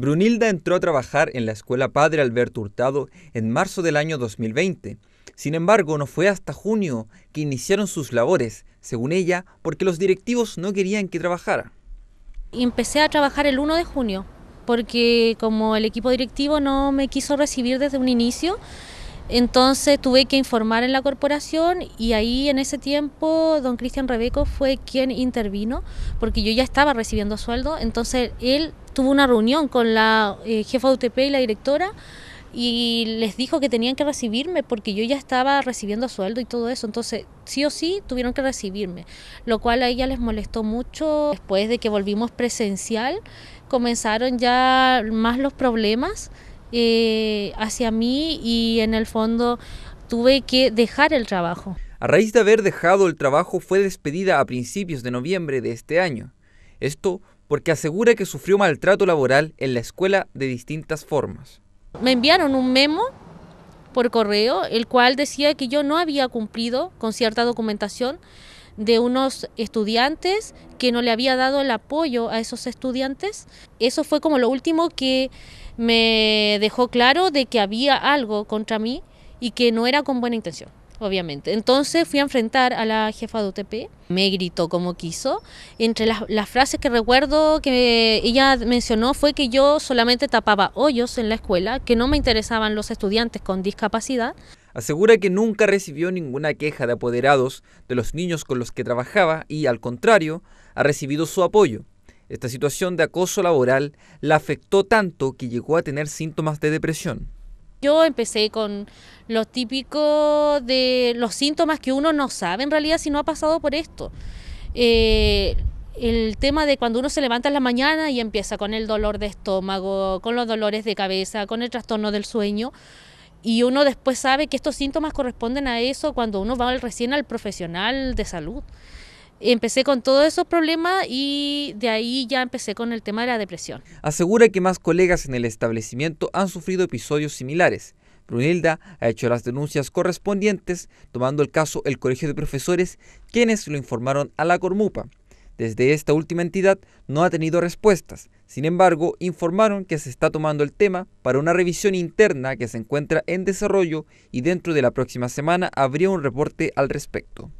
Brunilda entró a trabajar en la Escuela Padre Alberto Hurtado en marzo del año 2020. Sin embargo, no fue hasta junio que iniciaron sus labores, según ella, porque los directivos no querían que trabajara. empecé a trabajar el 1 de junio, porque como el equipo directivo no me quiso recibir desde un inicio, entonces tuve que informar en la corporación y ahí en ese tiempo don Cristian Rebeco fue quien intervino porque yo ya estaba recibiendo sueldo, entonces él tuvo una reunión con la eh, jefa de UTP y la directora y les dijo que tenían que recibirme porque yo ya estaba recibiendo sueldo y todo eso, entonces sí o sí tuvieron que recibirme, lo cual a ella les molestó mucho. Después de que volvimos presencial, comenzaron ya más los problemas eh, hacia mí y en el fondo tuve que dejar el trabajo. A raíz de haber dejado el trabajo fue despedida a principios de noviembre de este año. Esto porque asegura que sufrió maltrato laboral en la escuela de distintas formas. Me enviaron un memo por correo, el cual decía que yo no había cumplido con cierta documentación de unos estudiantes que no le había dado el apoyo a esos estudiantes. Eso fue como lo último que me dejó claro de que había algo contra mí y que no era con buena intención obviamente. Entonces fui a enfrentar a la jefa de UTP, me gritó como quiso. Entre las, frases que recuerdo que ella mencionó fue que yo solamente tapaba hoyos en la escuela, que no me interesaban los estudiantes con discapacidad. Asegura que nunca recibió ninguna queja de apoderados de los niños con los que trabajaba y, al contrario, ha recibido su apoyo. Esta situación de acoso laboral la afectó tanto que llegó a tener síntomas de depresión. Yo empecé con lo típico de los síntomas que uno no sabe en realidad si no ha pasado por esto. Eh, el tema de cuando uno se levanta en la mañana y empieza con el dolor de estómago, con los dolores de cabeza, con el trastorno del sueño. Y uno después sabe que estos síntomas corresponden a eso cuando uno va recién al profesional de salud empecé con todos esos problemas y de ahí ya empecé con el tema de la depresión. Asegura que más colegas en el establecimiento han sufrido episodios similares. Brunilda ha hecho las denuncias correspondientes, tomando el caso el Colegio de Profesores, quienes lo informaron a la Cormupa. Desde esta última entidad no ha tenido respuestas. Sin embargo, informaron que se está tomando el tema para una revisión interna que se encuentra en desarrollo y dentro de la próxima semana habría un reporte al respecto.